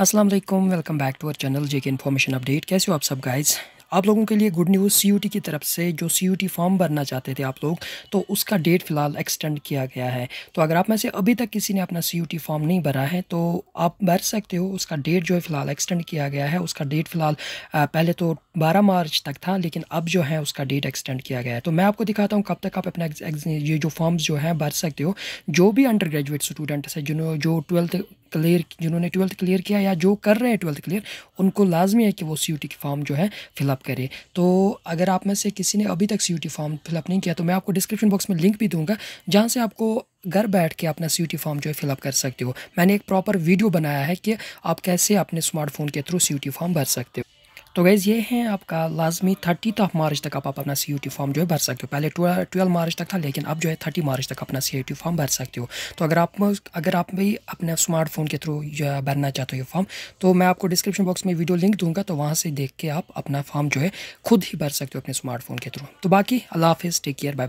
अस्सलाम वालेकुम welcome back to our channel J K information update कैसे हो आप सब गाइस आप लोगों के लिए गुड न्यूज़ सी की तरफ से जो सी फॉर्म भरना चाहते थे आप लोग तो उसका डेट फ़िलहाल एक्सटेंड किया गया है तो अगर आप में से अभी तक किसी ने अपना सी फॉर्म नहीं भरा है तो आप भर सकते हो उसका डेट जो है फ़िलहाल एक्सटेंड किया गया है उसका डेट फ़िलहाल पहले तो बारह मार्च तक था लेकिन अब जो है उसका डेट एक्सटेंड किया गया है तो मैं आपको दिखाता हूँ कब तक आप अपना ये जो फॉर्म्स जो हैं भर सकते हो जो भी अंडर ग्रेजुएट स्टूडेंट्स हैं जिन्होंने जो ट्वेल्थ क्लियर जिन्होंने ट्वेल्थ क्लियर किया या जो कर रहे हैं ट्वेल्थ क्लियर उनको लाजमी है कि वो सी की फॉर्म जो है फिलअप करें तो अगर आप में से किसी ने अभी तक सी फॉर्म फिलअप नहीं किया तो मैं आपको डिस्क्रिप्शन बॉक्स में लिंक भी दूंगा जहाँ से आपको घर बैठ के अपना सी फॉर्म जो है फिलअप कर सकते हो मैंने एक प्रॉपर वीडियो बनाया है कि आप कैसे अपने स्मार्टफोन के थ्रू सी फॉर्म भर सकते हो तो गैज़ ये है आपका लाजमी थर्टी ऑफ मार्च तक आप अपना सी टी फॉर्म जो है भर सकते हो पहले ट्वेल्व मार्च तक था लेकिन अब जो है थर्टी मार्च तक अपना सी टी फॉर्म भर सकते हो तो अगर आप अगर आप भी अपने स्मार्टफोन के थ्रू भरना चाहते हो ये फॉर्म तो मैं आपको डिस्क्रिप्शन बॉक्स में वीडियो लिंक दूंगा तो वहाँ से देख के आप अपना फॉर्म जो है खुद ही भर सकते हो अपने स्मार्टफोन के थ्रू तो बाकी अल्लाह हाफिज़ टेक केयर बाय बाय